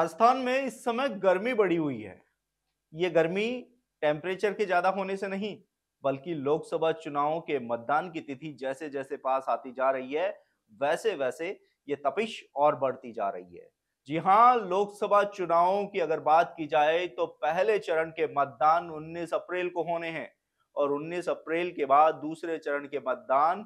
राजस्थान में इस समय गर्मी बढ़ी हुई है ये गर्मी टेम्परेचर के ज़्यादा होने से नहीं बल्कि लोकसभा चुनाव के मतदान की तिथि जैसे जैसे पास आती जा रही है वैसे वैसे ये तपिश और बढ़ती जा रही है जी हाँ लोकसभा चुनाव की अगर बात की जाए तो पहले चरण के मतदान 19 अप्रैल को होने हैं और 19 अप्रैल के बाद दूसरे चरण के मतदान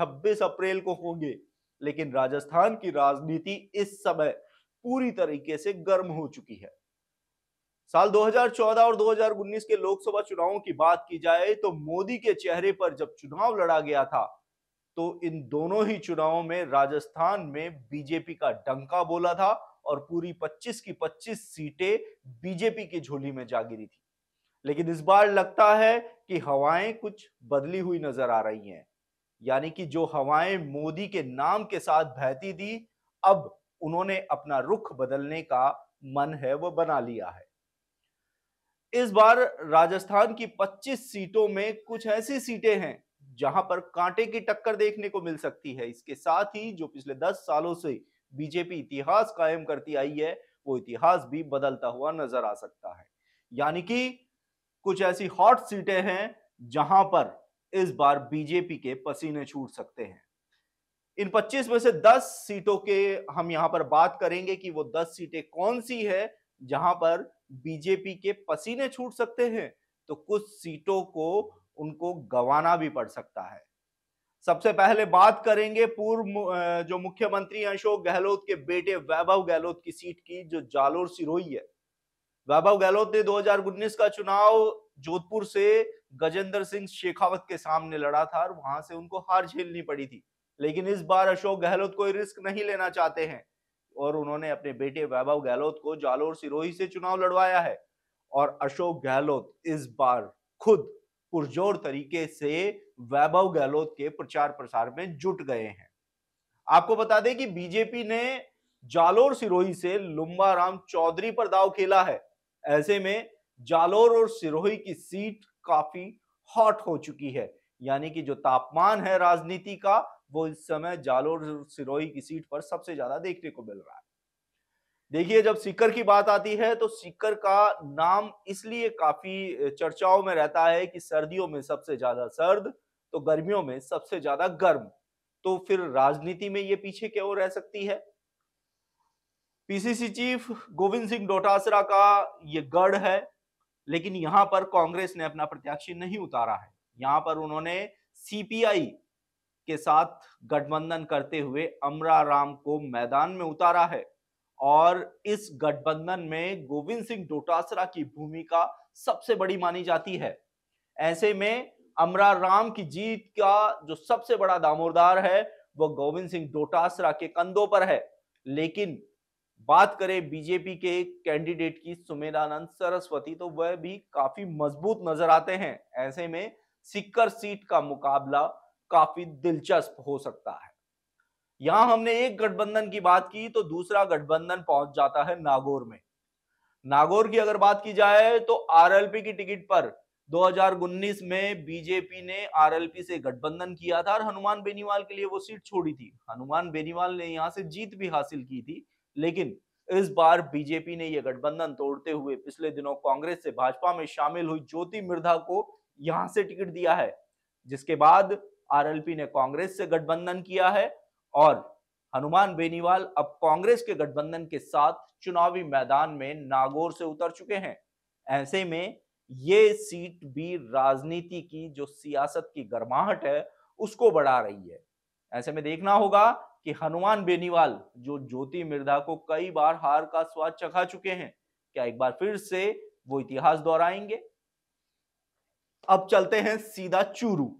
26 अप्रैल को होंगे लेकिन राजस्थान की राजनीति इस समय पूरी तरीके से गर्म हो चुकी है साल 2014 और 2019 के लोकसभा चुनावों की बात की जाए तो मोदी के चेहरे पर जब चुनाव लड़ा गया था तो इन दोनों ही चुनावों में राजस्थान में बीजेपी का डंका बोला था और पूरी 25 की 25 सीटें बीजेपी की झोली में जा गिरी थी लेकिन इस बार लगता है कि हवाएं कुछ बदली हुई नजर आ रही हैं यानी कि जो हवाएं मोदी के नाम के साथ बहती थी अब उन्होंने अपना रुख बदलने का मन है वो बना लिया है इस बार राजस्थान की 25 सीटों में कुछ ऐसी सीटें हैं जहां पर कांटे की टक्कर देखने को मिल सकती है इसके साथ ही जो पिछले 10 सालों से बीजेपी इतिहास कायम करती आई है वो इतिहास भी बदलता हुआ नजर आ सकता है यानी कि कुछ ऐसी हॉट सीटें हैं जहां पर इस बार बीजेपी के पसीने छूट सकते हैं इन 25 में से 10 सीटों के हम यहां पर बात करेंगे कि वो 10 सीटें कौन सी है जहां पर बीजेपी के पसीने छूट सकते हैं तो कुछ सीटों को उनको गंवाना भी पड़ सकता है सबसे पहले बात करेंगे पूर्व जो मुख्यमंत्री अशोक गहलोत के बेटे वैभव गहलोत की सीट की जो जालोर सिरोही है वैभव गहलोत ने 2019 का चुनाव जोधपुर से गजेंद्र सिंह शेखावत के सामने लड़ा था और वहां से उनको हार झेलनी पड़ी थी लेकिन इस बार अशोक गहलोत कोई रिस्क नहीं लेना चाहते हैं और उन्होंने अपने बेटे वैभव गहलोत को जालोर सिरोही से चुनाव लड़वाया है और अशोक गहलोत इस बार खुद पुरजोर तरीके से वैभव गहलोत के प्रचार प्रसार में जुट गए हैं आपको बता दें कि बीजेपी ने जालोर सिरोही से लुम्बा राम चौधरी पर दाव खेला है ऐसे में जालोर और सिरोही की सीट काफी हॉट हो चुकी है यानी कि जो तापमान है राजनीति का वो इस समय जालोर सिरोही की सीट पर सबसे ज्यादा देखने को मिल रहा है देखिए जब सीकर की बात आती है तो सीकर का नाम इसलिए काफी चर्चाओं में रहता है कि सर्दियों में सबसे ज्यादा सर्द तो गर्मियों में सबसे ज्यादा गर्म तो फिर राजनीति में ये पीछे क्यों रह सकती है पीसीसी चीफ गोविंद सिंह डोटासरा का ये गढ़ है लेकिन यहां पर कांग्रेस ने अपना प्रत्याशी नहीं उतारा है यहां पर उन्होंने सीपीआई के साथ गठबंधन करते हुए अमरा राम को मैदान में उतारा है और इस गठबंधन में गोविंद सिंह डोटासरा की भूमिका सबसे बड़ी मानी जाती है ऐसे में अमरा राम की जीत का जो सबसे बड़ा दामोदार है वह गोविंद सिंह डोटासरा के कंधों पर है लेकिन बात करें बीजेपी के कैंडिडेट की सुमेरानंद सरस्वती तो वह भी काफी मजबूत नजर आते हैं ऐसे में सिक्कर सीट का मुकाबला काफी दिलचस्प हो सकता है यहां हमने एक गठबंधन की बात की तो दूसरा गठबंधन पहुंच जाता है नागौर में नागौर की अगर बात की जाए तो आरएलपी की टिकट पर 2019 में बीजेपी ने आरएलपी से गठबंधन किया था और हनुमान बेनीवाल के लिए वो सीट छोड़ी थी हनुमान बेनीवाल ने यहाँ से जीत भी हासिल की थी लेकिन इस बार बीजेपी ने यह गठबंधन तोड़ते हुए पिछले दिनों कांग्रेस से भाजपा में शामिल हुई ज्योति मिर्धा को यहां से टिकट दिया है जिसके बाद आरएलपी ने कांग्रेस से गठबंधन किया है और हनुमान बेनीवाल अब कांग्रेस के गठबंधन के साथ चुनावी मैदान में नागौर से उतर चुके हैं ऐसे में ये सीट भी राजनीति की जो सियासत की गर्माहट है उसको बढ़ा रही है ऐसे में देखना होगा कि हनुमान बेनीवाल जो ज्योति मिर्धा को कई बार हार का स्वाद चखा चुके हैं क्या एक बार फिर से वो इतिहास दोहराएंगे अब चलते हैं सीधा चूरू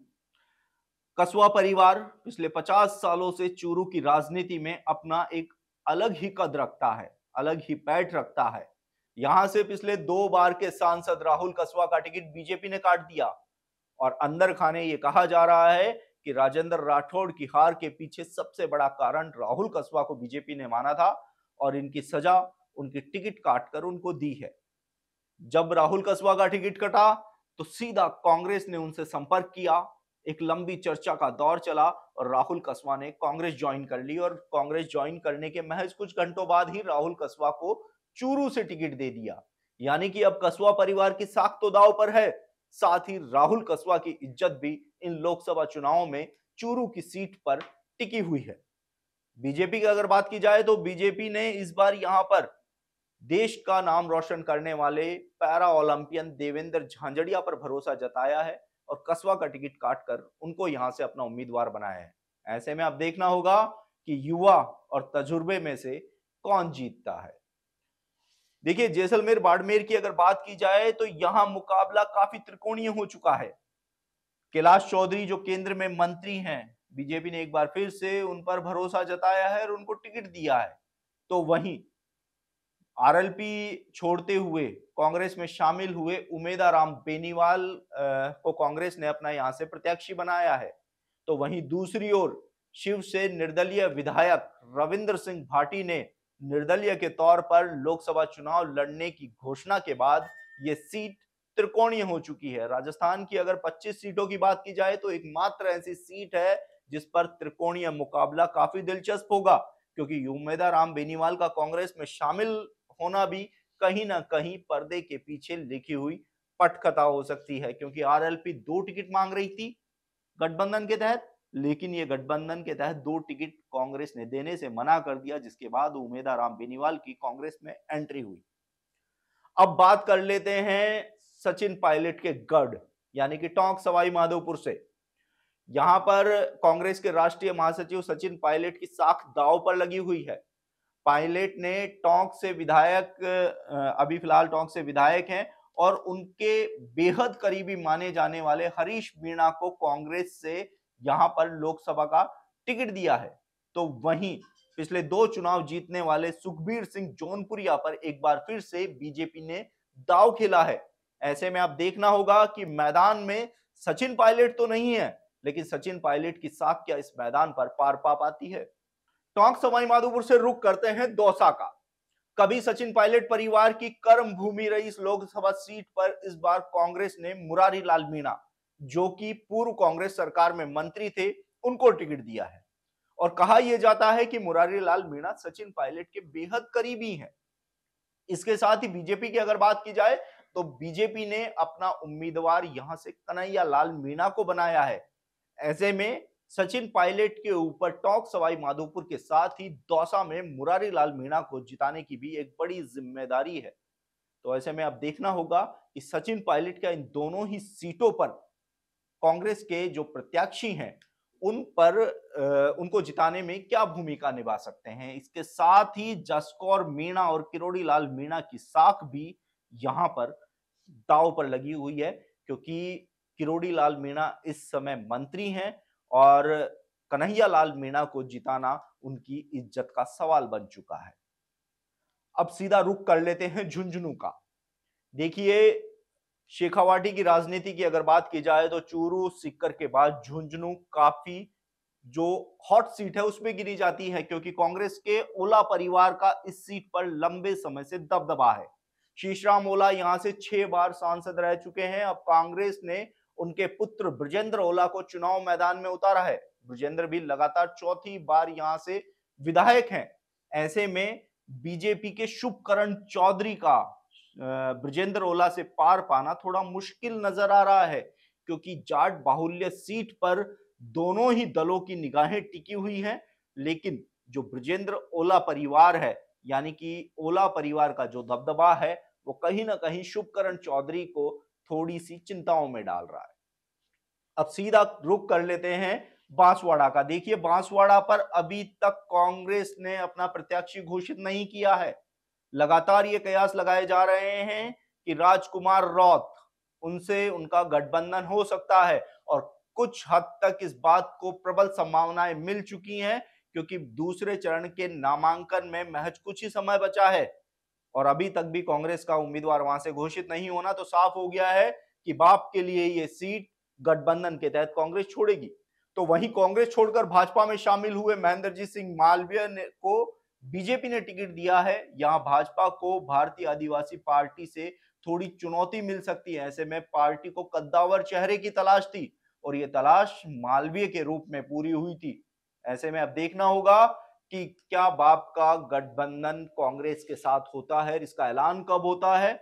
कसवा परिवार पिछले 50 सालों से चूरू की राजनीति में अपना एक अलग ही कद रखता है अलग ही पैठ रखता है यहां से पिछले दो बार के सांसद राहुल कसवा का टिकट बीजेपी ने काट दिया और अंदर खाने ये कहा जा रहा है कि राजेंद्र राठौड़ की हार के पीछे सबसे बड़ा कारण राहुल कसवा को बीजेपी ने माना था और इनकी सजा उनकी टिकट काटकर उनको दी है जब राहुल कसवा का टिकट कटा तो सीधा कांग्रेस ने उनसे संपर्क किया एक लंबी चर्चा का दौर चला और राहुल कस्बा ने कांग्रेस ज्वाइन कर ली और कांग्रेस ज्वाइन करने के महज कुछ घंटों बाद ही राहुल कस्वा को चूरू से टिकट दे दिया यानी कि अब कस्वा परिवार की साख तो दाव पर है साथ ही राहुल कस्बा की इज्जत भी इन लोकसभा चुनावों में चूरू की सीट पर टिकी हुई है बीजेपी की अगर बात की जाए तो बीजेपी ने इस बार यहां पर देश का नाम रोशन करने वाले पैरा ओलंपियन देवेंद्र झांझड़िया पर भरोसा जताया है और कस्बा का टिकट काट कर उनको यहाँ से अपना उम्मीदवार बनाया है ऐसे में आप देखना होगा कि युवा और तजुर्बे में से कौन जीतता है देखिए जैसलमेर बाड़मेर की अगर बात की जाए तो यहां मुकाबला काफी त्रिकोणीय हो चुका है कैलाश चौधरी जो केंद्र में मंत्री हैं बीजेपी ने एक बार फिर से उन पर भरोसा जताया है और उनको टिकट दिया है तो वहीं आरएलपी छोड़ते हुए कांग्रेस में शामिल हुए उमेदा राम बेनीवाल को कांग्रेस ने अपना यहां से प्रत्याशी बनाया है तो वहीं दूसरी ओर शिव से निर्दलीय विधायक रविंद्र सिंह भाटी ने निर्दलीय के तौर पर लोकसभा चुनाव लड़ने की घोषणा के बाद ये सीट त्रिकोणीय हो चुकी है राजस्थान की अगर 25 सीटों की बात की जाए तो एकमात्र ऐसी सीट है जिस पर त्रिकोणीय मुकाबला काफी दिलचस्प होगा क्योंकि उमेदा राम बेनीवाल का कांग्रेस में शामिल होना भी कहीं ना कहीं पर्दे के पीछे लिखी हुई पटकथा हो सकती है क्योंकि आरएलपी दो टिकट मांग रही थी गठबंधन के तहत लेकिन ये गठबंधन के तहत दो टिकट कांग्रेस ने देने से मना कर दिया जिसके बाद उमेदा राम बेनीवाल की कांग्रेस में एंट्री हुई अब बात कर लेते हैं सचिन पायलट के गढ़ यानी कि टोंक सवाई माधोपुर से यहां पर कांग्रेस के राष्ट्रीय महासचिव सचिन पायलट की साख दाव पर लगी हुई है पायलट ने टोंक से विधायक अभी फिलहाल टोंक से विधायक हैं और उनके बेहद करीबी माने जाने वाले हरीश मीणा को कांग्रेस से यहां पर लोकसभा का टिकट दिया है तो वहीं पिछले दो चुनाव जीतने वाले सुखबीर सिंह जौनपुरिया पर एक बार फिर से बीजेपी ने दाव खेला है ऐसे में आप देखना होगा कि मैदान में सचिन पायलट तो नहीं है लेकिन सचिन पायलट की साख क्या इस मैदान पर पार पा पाती है टोंक सवाईमाधोपुर से रुख करते हैं दौसा का कभी सचिन पायलट परिवार की कर्म भूमि रही इस लोकसभा सीट पर इस बार कांग्रेस ने मुरारी लाल मीणा जो कि पूर्व कांग्रेस सरकार में मंत्री थे उनको टिकट दिया है और कहा यह जाता है कि मुरारी लाल मीणा सचिन पायलट के बेहद करीबी हैं इसके साथ ही बीजेपी की अगर बात की जाए तो बीजेपी ने अपना उम्मीदवार यहां से कन्हैया लाल मीणा को बनाया है ऐसे में सचिन पायलट के ऊपर टॉक सवाई माधोपुर के साथ ही दौसा में मुरारी लाल मीणा को जिताने की भी एक बड़ी जिम्मेदारी है तो ऐसे में अब देखना होगा कि सचिन पायलट का इन दोनों ही सीटों पर कांग्रेस के जो प्रत्याशी हैं उन पर उनको जिताने में क्या भूमिका निभा सकते हैं इसके साथ ही जसकौर मीणा और किरोड़ी लाल मीणा की साख भी यहां पर दाव पर लगी हुई है क्योंकि किरोड़ी लाल मीणा इस समय मंत्री हैं और कन्हैया लाल मीणा को जिताना उनकी इज्जत का सवाल बन चुका है अब सीधा रुख कर लेते हैं झुंझुनू का देखिए शेखावाटी की राजनीति की अगर बात की जाए तो चूरू सिक्कर के बाद झुंझुनू काफी जो हॉट सीट है उसमें गिनी जाती है क्योंकि कांग्रेस के ओला परिवार का इस सीट पर लंबे समय से दबदबा है शीशराम ओला यहां से छह बार सांसद रह चुके हैं अब कांग्रेस ने उनके पुत्र ब्रजेंद्र ओला को चुनाव मैदान में उतारा है ब्रजेंद्र भी लगातार चौथी बार यहां से विधायक हैं ऐसे में बीजेपी के शुभकरण चौधरी का ब्रजेंद्र ओला से पार पाना थोड़ा मुश्किल नजर आ रहा है क्योंकि जाट बाहुल्य सीट पर दोनों ही दलों की निगाहें टिकी हुई हैं लेकिन जो ब्रजेंद्र ओला परिवार है यानी कि ओला परिवार का जो दबदबा है वो कहीं ना कहीं शुभकरण चौधरी को थोड़ी सी चिंताओं में डाल रहा है अब सीधा रुक कर लेते हैं बांसवाड़ा का देखिए बांसवाड़ा पर अभी तक कांग्रेस ने अपना प्रत्याशी घोषित नहीं किया है लगातार ये कयास लगाए जा रहे हैं कि राजकुमार रौत उनसे उनका गठबंधन हो सकता है और कुछ हद तक इस बात को प्रबल संभावनाएं मिल चुकी हैं क्योंकि दूसरे चरण के नामांकन में महज कुछ ही समय बचा है और अभी तक भी कांग्रेस का उम्मीदवार वहां से घोषित नहीं होना तो साफ हो गया है कि बाप के लिए ये सीट गठबंधन के तहत कांग्रेस छोड़ेगी तो वहीं कांग्रेस छोड़कर भाजपा में शामिल हुए महेंद्र जी सिंह मालवीय को बीजेपी ने टिकट दिया है यहां भाजपा को भारतीय आदिवासी पार्टी से थोड़ी चुनौती मिल सकती है ऐसे में पार्टी को कद्दावर चेहरे की तलाश थी और ये तलाश मालवीय के रूप में पूरी हुई थी ऐसे में अब देखना होगा कि क्या बाप का गठबंधन कांग्रेस के साथ होता है इसका ऐलान कब होता है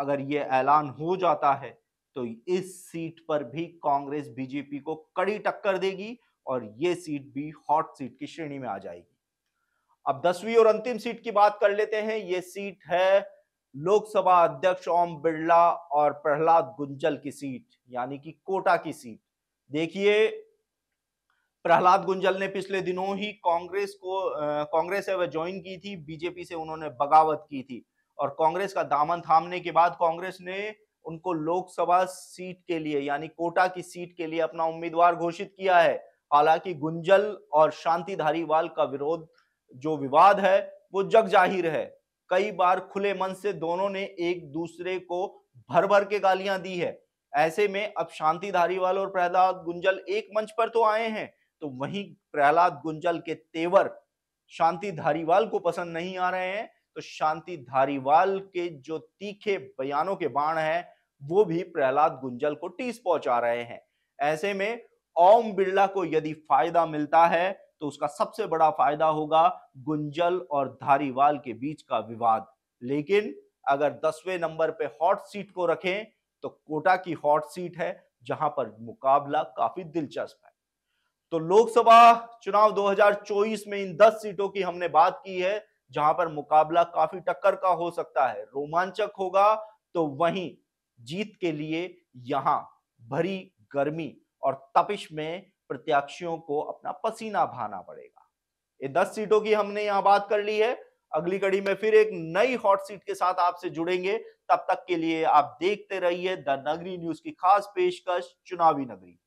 अगर ये ऐलान हो जाता है तो इस सीट पर भी कांग्रेस बीजेपी को कड़ी टक्कर देगी और ये सीट भी हॉट सीट की श्रेणी में आ जाएगी अब दसवीं और अंतिम सीट की बात कर लेते हैं ये सीट है लोकसभा अध्यक्ष ओम बिरला और प्रहलाद गुंजल की सीट यानी कि कोटा की सीट देखिए प्रहलाद गुंजल ने पिछले दिनों ही कांग्रेस को कांग्रेस से वह ज्वाइन की थी बीजेपी से उन्होंने बगावत की थी और कांग्रेस का दामन थामने के बाद कांग्रेस ने उनको लोकसभा सीट के लिए यानी कोटा की सीट के लिए अपना उम्मीदवार घोषित किया है हालांकि गुंजल और शांति धारीवाल का विरोध जो विवाद है वो जग जाहिर है कई बार खुले मन से दोनों ने एक दूसरे को भर भर के गालियां दी है ऐसे में अब शांति धारीवाल और प्रहलाद गुंजल एक मंच पर तो आए हैं तो वहीं प्रहलाद गुंजल के तेवर शांति धारीवाल को पसंद नहीं आ रहे हैं तो शांति धारीवाल के जो तीखे बयानों के बाण हैं वो भी प्रहलाद गुंजल को टीस पहुंचा रहे हैं ऐसे में ओम बिरला को यदि फायदा मिलता है तो उसका सबसे बड़ा फायदा होगा गुंजल और धारीवाल के बीच का विवाद लेकिन अगर दसवें नंबर पे हॉट सीट को रखें तो कोटा की हॉट सीट है जहां पर मुकाबला काफी दिलचस्प है तो लोकसभा चुनाव 2024 में इन 10 सीटों की हमने बात की है जहां पर मुकाबला काफी टक्कर का हो सकता है रोमांचक होगा तो वहीं जीत के लिए यहां भरी गर्मी और तपिश में प्रत्याशियों को अपना पसीना भाना पड़ेगा ये 10 सीटों की हमने यहां बात कर ली है अगली कड़ी में फिर एक नई हॉट सीट के साथ आपसे जुड़ेंगे तब तक के लिए आप देखते रहिए द नगरी न्यूज की खास पेशकश चुनावी नगरी